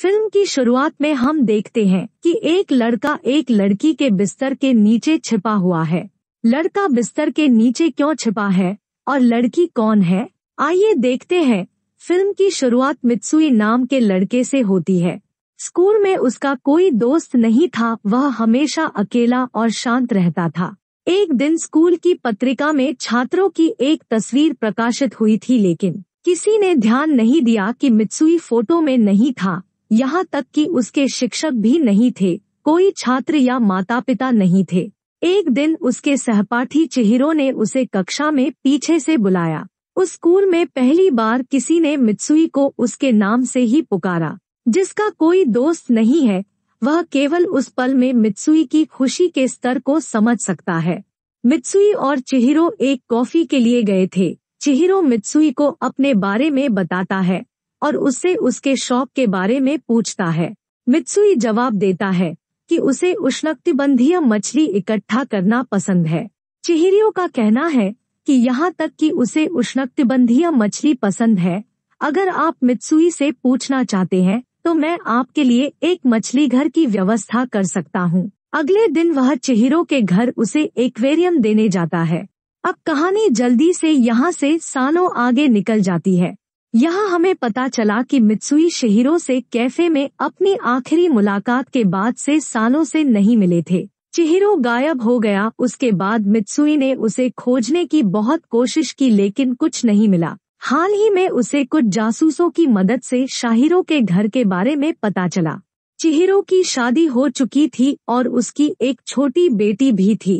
film की शुरुआत में हम देखते हैं कि एक लड़का एक लड़की के बिस्तर के नीचे छिपा हुआ है लड़का बिस्तर के नीचे क्यों छिपा है और लड़की कौन है आइए देखते हैं फिल्म की शुरुआत मित्सुई नाम के लड़के से होती है स्कूल में उसका कोई दोस्त नहीं था वह हमेशा अकेला और शांत रहता था एक दिन स्कूल की पत्रिका में छात्रों की एक तस्वीर प्रकाशित हुई थी लेकिन किसी ने ध्यान नहीं दिया कि मित्सुई फोटो में नहीं था यहाँ तक कि उसके शिक्षक भी नहीं थे कोई छात्र या माता पिता नहीं थे एक दिन उसके सहपाठी चेहरों ने उसे कक्षा में पीछे से बुलाया उस स्कूल में पहली बार किसी ने मित्सुई को उसके नाम से ही पुकारा जिसका कोई दोस्त नहीं है वह केवल उस पल में मित्सुई की खुशी के स्तर को समझ सकता है मित्सुई और चिहिरो एक कॉफी के लिए गए थे चिहिरो मित्सुई को अपने बारे में बताता है और उससे उसके शौक के बारे में पूछता है मित्सुई जवाब देता है कि उसे उष्णकटिबंधीय मछली इकट्ठा करना पसंद है चिहरियों का कहना है कि यहाँ तक कि उसे उष्णकटिबंधीय मछली पसंद है अगर आप मित्सुई से पूछना चाहते हैं तो मैं आपके लिए एक मछली घर की व्यवस्था कर सकता हूँ अगले दिन वह चिहरों के घर उसे एक्वेरियम देने जाता है अब कहानी जल्दी से यहाँ से सालों आगे निकल जाती है यहाँ हमें पता चला कि मित्सुई शहीरो से कैफे में अपनी आखिरी मुलाकात के बाद से सालों से नहीं मिले थे चिहिरो गायब हो गया उसके बाद मित्सुई ने उसे खोजने की बहुत कोशिश की लेकिन कुछ नहीं मिला हाल ही में उसे कुछ जासूसों की मदद से शाहिरो के घर के बारे में पता चला चिहिरो की शादी हो चुकी थी और उसकी एक छोटी बेटी भी थी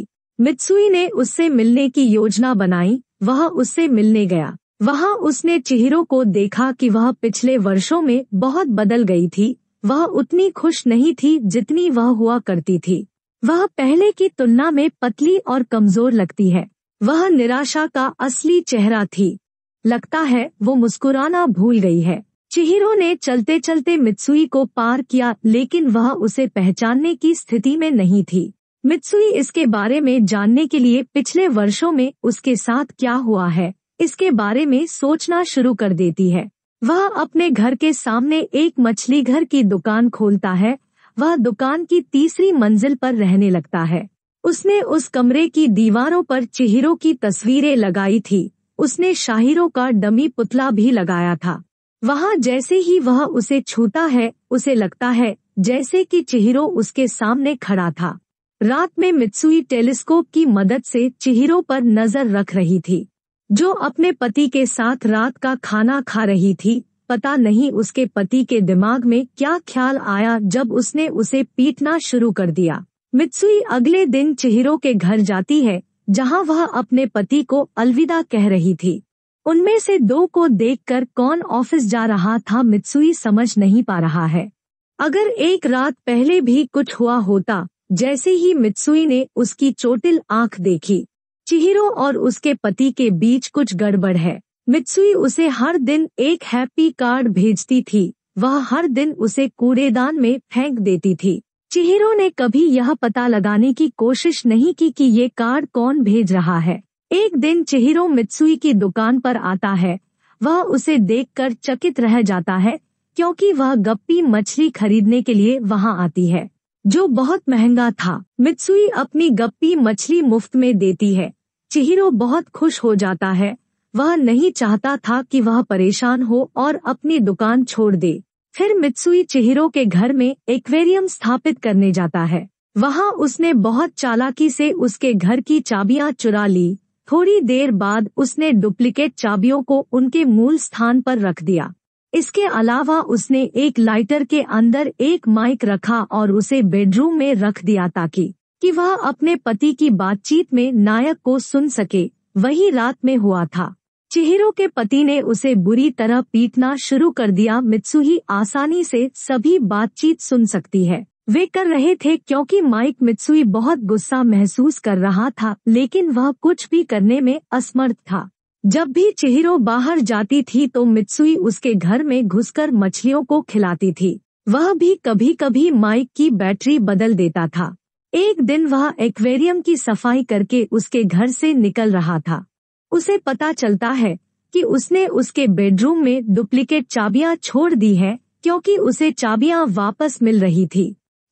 मित्सुई ने उससे मिलने की योजना बनाई वह उससे मिलने गया वहाँ उसने चेहरों को देखा कि वह पिछले वर्षों में बहुत बदल गई थी वह उतनी खुश नहीं थी जितनी वह हुआ करती थी वह पहले की तुलना में पतली और कमजोर लगती है वह निराशा का असली चेहरा थी लगता है वो मुस्कुराना भूल गई है चिहिरो ने चलते चलते मित्सुई को पार किया लेकिन वह उसे पहचानने की स्थिति में नहीं थी मित्सुई इसके बारे में जानने के लिए पिछले वर्षों में उसके साथ क्या हुआ है इसके बारे में सोचना शुरू कर देती है वह अपने घर के सामने एक मछली घर की दुकान खोलता है वह दुकान की तीसरी मंजिल पर रहने लगता है उसने उस कमरे की दीवारों पर चेहरों की तस्वीरें लगाई थी उसने शाहिरों का डमी पुतला भी लगाया था वहाँ जैसे ही वह उसे छूता है उसे लगता है जैसे कि चिहिरो उसके सामने खड़ा था रात में मित्सुई टेलीस्कोप की मदद से चेहरों पर नजर रख रही थी जो अपने पति के साथ रात का खाना खा रही थी पता नहीं उसके पति के दिमाग में क्या ख्याल आया जब उसने उसे पीटना शुरू कर दिया मित्सुई अगले दिन चिहिरो के घर जाती है जहां वह अपने पति को अलविदा कह रही थी उनमें से दो को देखकर कौन ऑफिस जा रहा था मित्सुई समझ नहीं पा रहा है अगर एक रात पहले भी कुछ हुआ होता जैसे ही मित्सुई ने उसकी चोटिल आंख देखी चिहिरो और उसके पति के बीच कुछ गड़बड़ है मित्सुई उसे हर दिन एक हैप्पी कार्ड भेजती थी वह हर दिन उसे कूड़ेदान में फेंक देती थी चिहिरो ने कभी यह पता लगाने की कोशिश नहीं की कि ये कार्ड कौन भेज रहा है एक दिन चिहिरो मित्सुई की दुकान पर आता है वह उसे देखकर चकित रह जाता है क्योंकि वह गप्पी मछली खरीदने के लिए वहां आती है जो बहुत महंगा था मित्सुई अपनी गप्पी मछली मुफ्त में देती है चिहिरो बहुत खुश हो जाता है वह नहीं चाहता था कि वह परेशान हो और अपनी दुकान छोड़ दे फिर मित्सुई चिहिरो के घर में एक्वेरियम स्थापित करने जाता है वहाँ उसने बहुत चालाकी से उसके घर की चाबियाँ चुरा ली थोड़ी देर बाद उसने डुप्लीकेट चाबियों को उनके मूल स्थान पर रख दिया इसके अलावा उसने एक लाइटर के अंदर एक माइक रखा और उसे बेडरूम में रख दिया ताकि कि वह अपने पति की बातचीत में नायक को सुन सके वही रात में हुआ था चेहरों के पति ने उसे बुरी तरह पीटना शुरू कर दिया मित्सुही आसानी से सभी बातचीत सुन सकती है वे कर रहे थे क्योंकि माइक मित्सुई बहुत गुस्सा महसूस कर रहा था लेकिन वह कुछ भी करने में असमर्थ था जब भी चेहरो बाहर जाती थी तो मित्सुई उसके घर में घुसकर मछलियों को खिलाती थी वह भी कभी कभी माइक की बैटरी बदल देता था एक दिन वह एक्वेरियम की सफाई करके उसके घर से निकल रहा था उसे पता चलता है कि उसने उसके बेडरूम में डुप्लीकेट चाबियां छोड़ दी है क्योंकि उसे चाबियां वापस मिल रही थी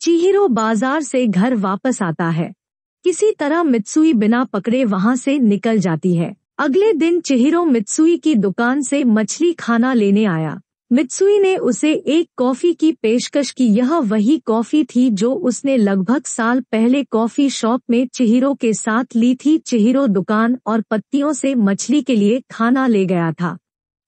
चिहिरो बाजार से घर वापस आता है किसी तरह मित्सुई बिना पकड़े वहां से निकल जाती है अगले दिन चिहिरो मित्सुई की दुकान से मछली खाना लेने आया मित्सुई ने उसे एक कॉफी की पेशकश की यह वही कॉफी थी जो उसने लगभग साल पहले कॉफी शॉप में चिहिरो के साथ ली थी चिहिरो दुकान और पत्तियों से मछली के लिए खाना ले गया था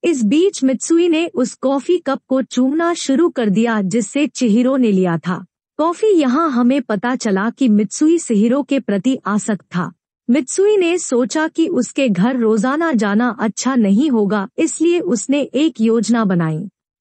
इस बीच मित्सुई ने उस कॉफी कप को चूमना शुरू कर दिया जिससे चिहिरो ने लिया था कॉफी यहाँ हमें पता चला कि मित्सुई सिहिरो के प्रति आसक्त था मित्सुई ने सोचा कि उसके घर रोजाना जाना अच्छा नहीं होगा इसलिए उसने एक योजना बनाई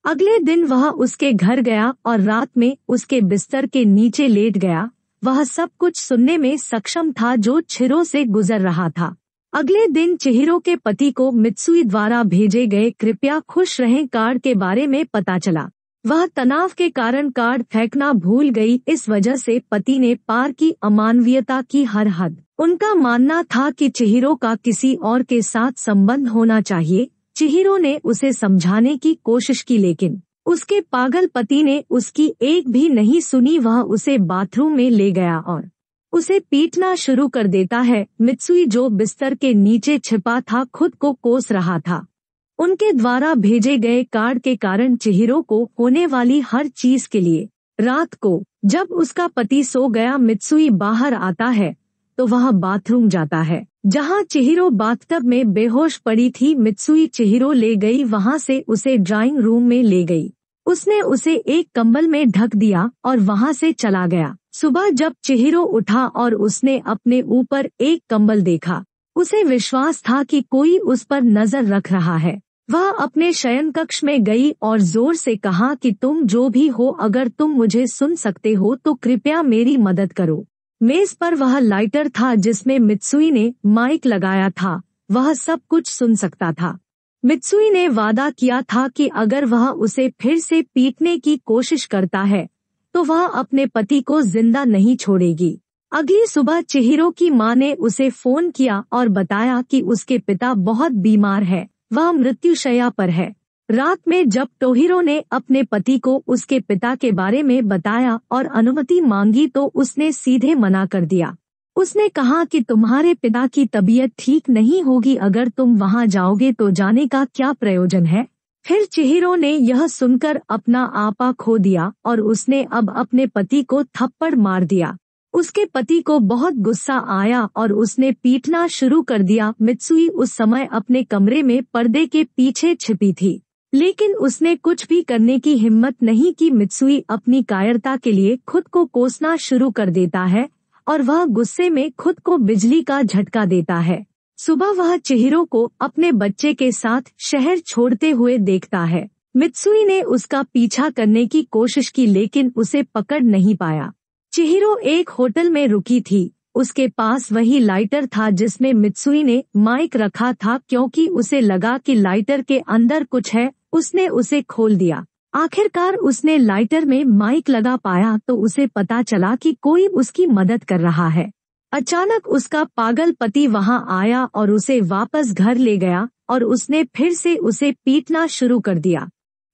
अगले दिन वह उसके घर गया और रात में उसके बिस्तर के नीचे लेट गया वह सब कुछ सुनने में सक्षम था जो छिरो से गुजर रहा था अगले दिन चिहिरो के पति को मित्सुई द्वारा भेजे गए कृपया खुश रहें कार्ड के बारे में पता चला वह तनाव के कारण कार्ड फेंकना भूल गई इस वजह से पति ने पार की अमानवीयता की हर हद उनका मानना था कि चिहिरो का किसी और के साथ संबंध होना चाहिए चिहिरो ने उसे समझाने की कोशिश की लेकिन उसके पागल पति ने उसकी एक भी नहीं सुनी वह उसे बाथरूम में ले गया और उसे पीटना शुरू कर देता है मित्सुई जो बिस्तर के नीचे छिपा था खुद को कोस रहा था उनके द्वारा भेजे गए कार्ड के कारण चेहरों को होने वाली हर चीज के लिए रात को जब उसका पति सो गया मित्सुई बाहर आता है तो वह बाथरूम जाता है जहां चेहरों बाथटब में बेहोश पड़ी थी मित्सुई चेहरों ले गई वहां से उसे ड्राइंग रूम में ले गई उसने उसे एक कंबल में ढक दिया और वहां से चला गया सुबह जब चेहरों उठा और उसने अपने ऊपर एक कंबल देखा उसे विश्वास था कि कोई उस पर नजर रख रहा है वह अपने शयन कक्ष में गई और जोर से कहा कि तुम जो भी हो अगर तुम मुझे सुन सकते हो तो कृपया मेरी मदद करो मेज पर वह लाइटर था जिसमें मित्सुई ने माइक लगाया था वह सब कुछ सुन सकता था मित्सुई ने वादा किया था कि अगर वह उसे फिर से पीटने की कोशिश करता है तो वह अपने पति को जिंदा नहीं छोड़ेगी अगली सुबह चिहिरो की मां ने उसे फोन किया और बताया कि उसके पिता बहुत बीमार है वह मृत्युशया पर है रात में जब टोहिरो ने अपने पति को उसके पिता के बारे में बताया और अनुमति मांगी तो उसने सीधे मना कर दिया उसने कहा कि तुम्हारे पिता की तबीयत ठीक नहीं होगी अगर तुम वहां जाओगे तो जाने का क्या प्रयोजन है फिर चिहिरो ने यह सुनकर अपना आपा खो दिया और उसने अब अपने पति को थप्पड़ मार दिया उसके पति को बहुत गुस्सा आया और उसने पीटना शुरू कर दिया मित्सुई उस समय अपने कमरे में पर्दे के पीछे छिपी थी लेकिन उसने कुछ भी करने की हिम्मत नहीं की मित्सुई अपनी कायरता के लिए खुद को कोसना शुरू कर देता है और वह गुस्से में खुद को बिजली का झटका देता है सुबह वह चेहरों को अपने बच्चे के साथ शहर छोड़ते हुए देखता है मित्सुई ने उसका पीछा करने की कोशिश की लेकिन उसे पकड़ नहीं पाया चिहिरो एक होटल में रुकी थी उसके पास वही लाइटर था जिसमें मित्सुई ने माइक रखा था क्योंकि उसे लगा कि लाइटर के अंदर कुछ है उसने उसे खोल दिया आखिरकार उसने लाइटर में माइक लगा पाया तो उसे पता चला कि कोई उसकी मदद कर रहा है अचानक उसका पागल पति वहां आया और उसे वापस घर ले गया और उसने फिर से उसे पीटना शुरू कर दिया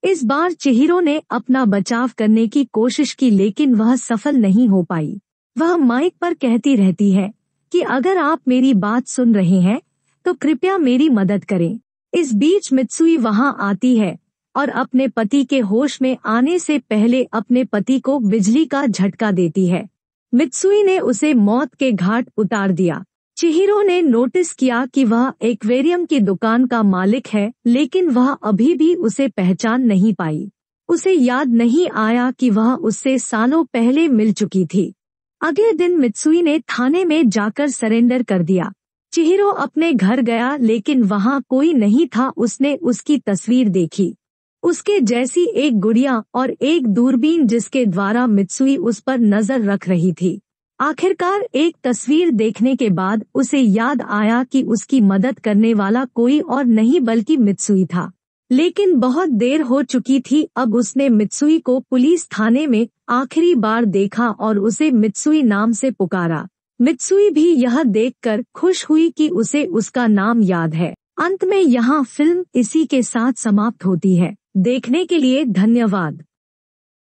इस बार चिहिरो ने अपना बचाव करने की कोशिश की लेकिन वह सफल नहीं हो पाई वह माइक पर कहती रहती है कि अगर आप मेरी बात सुन रहे हैं तो कृपया मेरी मदद करें इस बीच मित्सुई वहां आती है और अपने पति के होश में आने से पहले अपने पति को बिजली का झटका देती है मित्सुई ने उसे मौत के घाट उतार दिया चिहिरो ने नोटिस किया कि वह एक्वेरियम की दुकान का मालिक है लेकिन वह अभी भी उसे पहचान नहीं पाई उसे याद नहीं आया कि वह उससे सालों पहले मिल चुकी थी अगले दिन मित्सुई ने थाने में जाकर सरेंडर कर दिया चिहिरो अपने घर गया लेकिन वहाँ कोई नहीं था उसने उसकी तस्वीर देखी उसके जैसी एक गुड़िया और एक दूरबीन जिसके द्वारा मित्सुई उस पर नजर रख रही थी आखिरकार एक तस्वीर देखने के बाद उसे याद आया कि उसकी मदद करने वाला कोई और नहीं बल्कि मित्सुई था लेकिन बहुत देर हो चुकी थी अब उसने मित्सुई को पुलिस थाने में आखिरी बार देखा और उसे मित्सुई नाम से पुकारा मित्सुई भी यह देखकर खुश हुई कि उसे उसका नाम याद है अंत में यहाँ फिल्म इसी के साथ समाप्त होती है देखने के लिए धन्यवाद